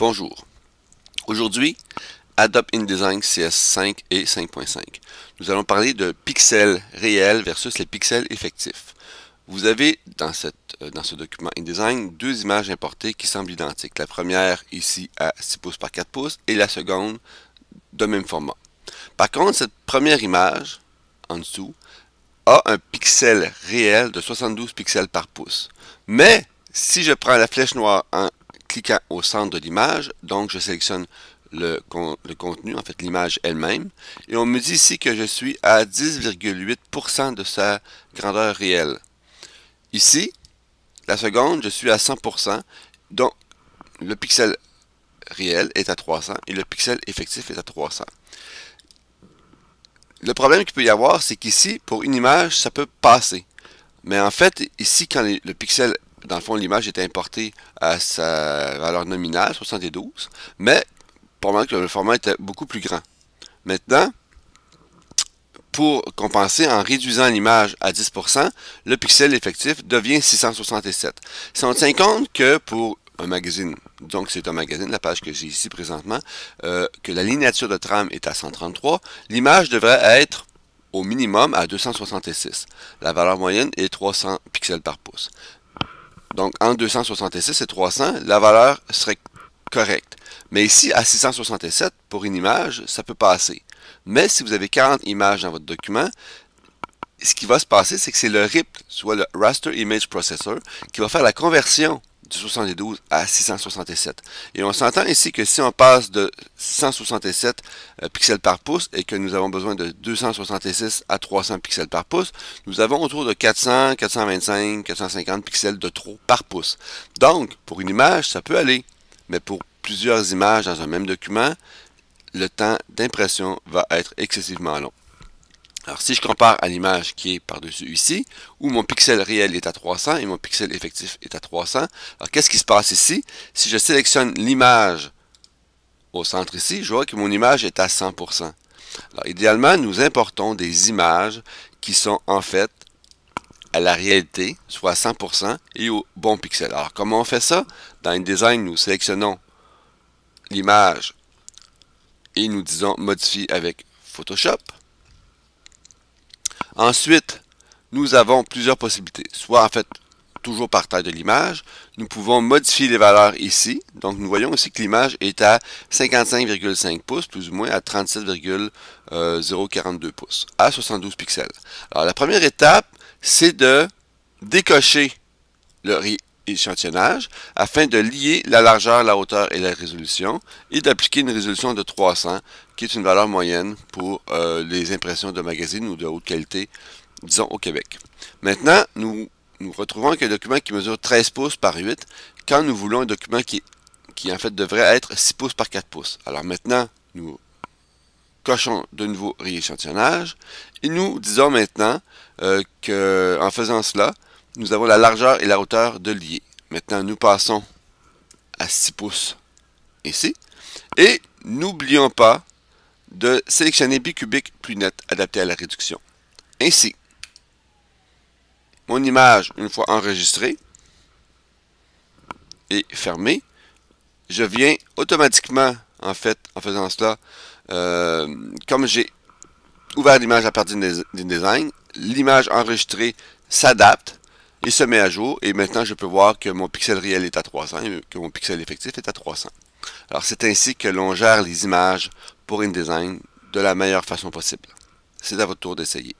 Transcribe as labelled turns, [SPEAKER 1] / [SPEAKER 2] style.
[SPEAKER 1] Bonjour. Aujourd'hui, Adobe InDesign CS5 et 5.5. Nous allons parler de pixels réels versus les pixels effectifs. Vous avez dans, euh, dans ce document InDesign deux images importées qui semblent identiques. La première ici à 6 pouces par 4 pouces et la seconde de même format. Par contre, cette première image en dessous a un pixel réel de 72 pixels par pouce. Mais si je prends la flèche noire en cliquant au centre de l'image. Donc, je sélectionne le, contenu, en fait l'image elle-même. Et on me dit ici que je suis à 10,8% de sa grandeur réelle. Ici, la seconde, je suis à 100%. Donc, le pixel réel est à 300 et le pixel effectif est à 300. Le problème qu'il peut y avoir, c'est qu'ici, pour une image, ça peut passer. Mais en fait, ici, quand le pixel dans le fond, l'image est importée à sa valeur nominale, 72, mais pendant que le format était beaucoup plus grand. Maintenant, pour compenser en réduisant l'image à 10%, le pixel effectif devient 667. Si on tient compte que pour un magazine, donc c'est un magazine, la page que j'ai ici présentement, euh, que la lignature de trame est à 133, l'image devrait être au minimum à 266. La valeur moyenne est 300 pixels par pouce. Donc, en 266 et 300, la valeur serait correcte. Mais ici, à 667, pour une image, ça peut passer. Mais si vous avez 40 images dans votre document, ce qui va se passer, c'est que c'est le RIP, soit le Raster Image Processor, qui va faire la conversion de 72 à 667. Et on s'entend ici que si on passe de 167 euh, pixels par pouce et que nous avons besoin de 266 à 300 pixels par pouce, nous avons autour de 400, 425, 450 pixels de trop par pouce. Donc, pour une image, ça peut aller. Mais pour plusieurs images dans un même document, le temps d'impression va être excessivement long. Alors si je compare à l'image qui est par-dessus ici, où mon pixel réel est à 300 et mon pixel effectif est à 300, alors qu'est-ce qui se passe ici? Si je sélectionne l'image au centre ici, je vois que mon image est à 100%. Alors idéalement, nous importons des images qui sont en fait à la réalité, soit à 100% et au bon pixel. Alors comment on fait ça? Dans InDesign, nous sélectionnons l'image et nous disons modifier avec Photoshop. Ensuite, nous avons plusieurs possibilités. Soit en fait, toujours par taille de l'image, nous pouvons modifier les valeurs ici. Donc nous voyons aussi que l'image est à 55,5 pouces, plus ou moins à 37,042 euh, pouces, à 72 pixels. Alors la première étape, c'est de décocher le, échantillonnage afin de lier la largeur, la hauteur et la résolution et d'appliquer une résolution de 300 qui est une valeur moyenne pour euh, les impressions de magazines ou de haute qualité, disons au Québec. Maintenant, nous nous retrouvons un document qui mesure 13 pouces par 8 quand nous voulons un document qui, qui en fait devrait être 6 pouces par 4 pouces. Alors maintenant, nous cochons de nouveau rééchantillonnage et nous disons maintenant euh, qu'en faisant cela, nous avons la largeur et la hauteur de lier. Maintenant, nous passons à 6 pouces ici. Et n'oublions pas de sélectionner bicubique plus net adapté à la réduction. Ainsi, mon image, une fois enregistrée et fermée, je viens automatiquement, en fait, en faisant cela, euh, comme j'ai ouvert l'image à partir d'un design, l'image enregistrée s'adapte il se met à jour et maintenant je peux voir que mon pixel réel est à 300 et que mon pixel effectif est à 300. Alors c'est ainsi que l'on gère les images pour InDesign de la meilleure façon possible. C'est à votre tour d'essayer.